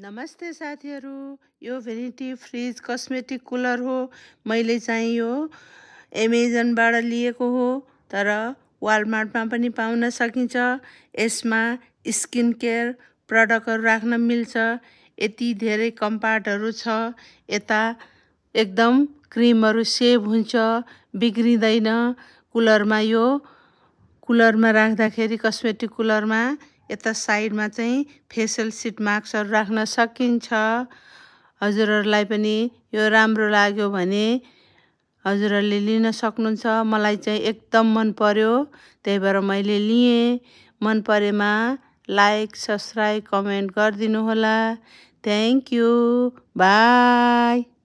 नमस्ते साथीहरू यो भेनिटी फ्रिज कस्मेटिक कुलर हो मैले चाहिँ यो एमेजनबाट लिएको हो तर वालमार्टमा पनि पाउन सकिन्छ यसमा स्किन केयर प्रडक्टहरू राख्न मिल्छ यति धेरै कम्पार्टहरू छ यता एकदम क्रिमहरू सेभ हुन्छ बिग्रिँदैन कुलरमा यो कुलरमा राख्दाखेरि कस्मेटिक कुलरमा यता साइडमा चाहिँ फेसियल सिट मास्कहरू राख्न सकिन्छ हजुरहरूलाई पनि यो राम्रो लाग्यो भने हजुरहरूले लिन सक्नुहुन्छ मलाई चाहिँ एकदम मन पर्यो त्यही भएर मैले लिएँ मन परेमा लाइक सब्सक्राइब कमेन्ट गरिदिनु होला थ्याङ्क यू बाई